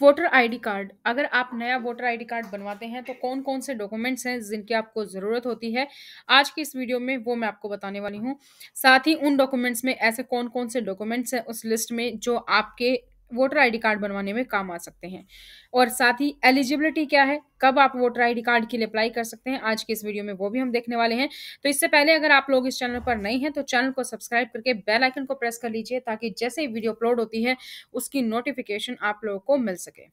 voter ID card अगर आप नया वोटर आईडी कार्ड बनवाते हैं तो कौन कौन से डॉक्यूमेंट्स हैं जिनकी आपको ज़रूरत होती है आज की इस वीडियो में वो मैं आपको बताने वाली हूँ साथ ही उन डॉक्यूमेंट्स में ऐसे कौन कौन से डॉक्यूमेंट्स हैं उस लिस्ट में जो आपके वोटर आईडी कार्ड बनवाने में काम आ सकते हैं और साथ ही एलिजिबिलिटी क्या है कब आप वोटर आईडी कार्ड के लिए अप्लाई कर सकते हैं आज के इस वीडियो में वो भी हम देखने वाले हैं तो इससे पहले अगर आप लोग इस चैनल पर नए हैं तो चैनल को सब्सक्राइब करके बेल आइकन को प्रेस कर लीजिए ताकि जैसे ही वीडियो अपलोड होती है उसकी नोटिफिकेशन आप लोगों को मिल सके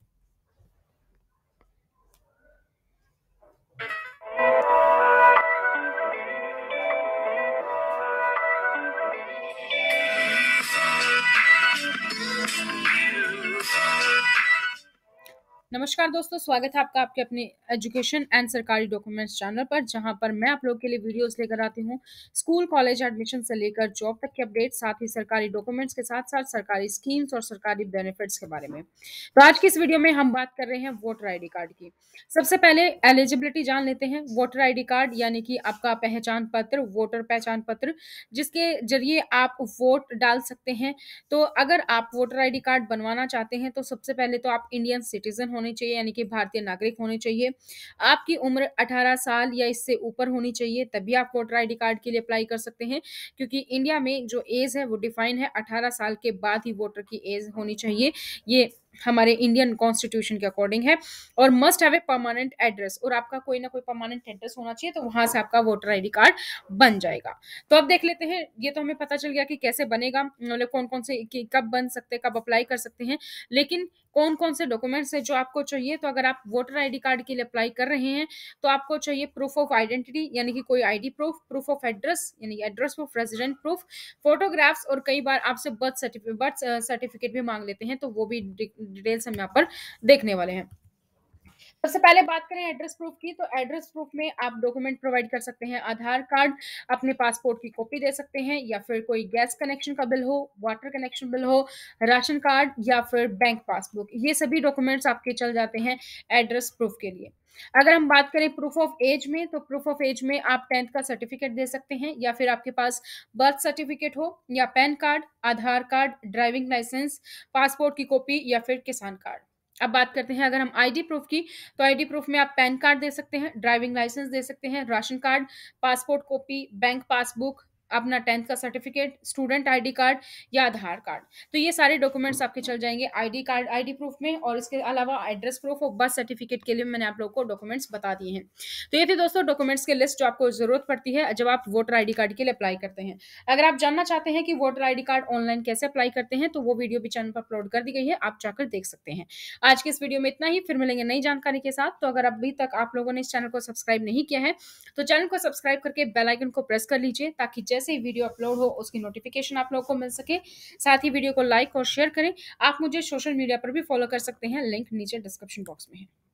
नमस्कार दोस्तों स्वागत है आपका आपके अपने एजुकेशन एंड सरकारी डॉक्यूमेंट्स चैनल पर जहां पर मैं आप लोग के लिए वीडियोस लेकर आती हूं स्कूल कॉलेज एडमिशन से लेकर जॉब तक के अपडेट साथ ही सरकारी डॉक्यूमेंट्स के साथ साथ सरकारी स्कीम्स और सरकारी बेनिफिट्स के बारे में तो आज की इस वीडियो में हम बात कर रहे हैं वोटर आई कार्ड की सबसे पहले एलिजिबिलिटी जान लेते हैं वोटर आई कार्ड यानी कि आपका पहचान पत्र वोटर पहचान पत्र जिसके जरिए आप वोट डाल सकते हैं तो अगर आप वोटर आई कार्ड बनवाना चाहते हैं तो सबसे पहले तो आप इंडियन सिटीजन होने होने चाहिए यानी कि भारतीय नागरिक होने चाहिए आपकी उम्र 18 साल या इससे ऊपर होनी चाहिए तभी आप वोटर आई कार्ड के लिए अप्लाई कर सकते हैं क्योंकि इंडिया में जो एज है वो डिफाइन है अठारह साल के बाद ही वोटर की एज होनी चाहिए ये हमारे इंडियन कॉन्स्टिट्यूशन के अकॉर्डिंग है और must have a permanent address और आपका कोई ना कोई परमानेंट एड्रेस होना चाहिए तो वहां से आपका वोटर आई कार्ड बन जाएगा तो अब देख लेते हैं ये तो हमें पता चल गया कि कैसे बनेगा मतलब कौन कौन से कब बन सकते हैं कब अप्लाई कर सकते हैं लेकिन कौन कौन से डॉक्यूमेंट्स है जो आपको चाहिए तो अगर आप वोटर आईडी कार्ड के लिए अप्लाई कर रहे हैं तो आपको चाहिए प्रूफ ऑफ आइडेंटिटी यानी कि कोई ID proof proof of address यानी address proof resident proof photographs और कई बार आपसे बर्थ सर्टिफिकेट बर्थ सर्टिफिकेट भी मांग लेते हैं तो वो भी डिटेल्स हम यहाँ पर देखने वाले हैं सबसे पहले बात करें एड्रेस प्रूफ की तो एड्रेस प्रूफ में आप डॉक्यूमेंट प्रोवाइड कर सकते हैं आधार कार्ड अपने पासपोर्ट की कॉपी दे सकते हैं या फिर कोई गैस कनेक्शन का बिल हो वाटर कनेक्शन बिल हो राशन कार्ड या फिर बैंक पासबुक ये सभी डॉक्यूमेंट्स आपके चल जाते हैं एड्रेस प्रूफ के लिए अगर हम बात करें प्रूफ ऑफ एज में तो प्रूफ ऑफ एज में आप टेंथ का सर्टिफिकेट दे सकते हैं या फिर आपके पास बर्थ सर्टिफिकेट हो या PAN card Aadhaar card driving licence passport की कॉपी या फिर किसान कार्ड अब बात करते हैं अगर हम आईडी प्रूफ की तो आईडी प्रूफ में आप पैन कार्ड दे सकते हैं ड्राइविंग लाइसेंस दे सकते हैं ration card passport copy bank passbook अपना टेंथ का सर्टिफिकेट स्टूडेंट आईडी कार्ड या आधार कार्ड तो ये सारे डॉक्यूमेंट्स आपके चल जाएंगे आईडी कार्ड आईडी प्रूफ में और इसके अलावा एड्रेस प्रूफ और बर्थ सर्टिफिकेट के लिए मैंने आप लोगों को डॉक्यूमेंट्स बता दिए हैं तो ये थे दोस्तों डॉक्यूमेंट्स के लिस्ट जो आपको जरूरत पड़ती है जब आप वोटर आई कार्ड के लिए अप्लाई करते हैं अगर आप जानना चाहते हैं कि वोटर आई कार्ड ऑनलाइन कैसे अप्लाई करते हैं तो वो वीडियो भी चैनल पर अपलोड कर दी गई है आप जाकर देख सकते हैं आज के इस वीडियो में इतना ही फिर मिलेंगे नई जानकारी के साथ तो अगर अभी तक आप लोगों ने इस चैनल को सब्सक्राइब नहीं किया है तो चैनल को सब्सक्राइब करके बेलाइकन को प्रेस कर लीजिए ताकि जैसे जैसे ही वीडियो अपलोड हो उसकी नोटिफिकेशन आप लोगों को मिल सके साथ ही वीडियो को लाइक और शेयर करें आप मुझे सोशल मीडिया पर भी फॉलो कर सकते हैं लिंक नीचे डिस्क्रिप्शन बॉक्स में है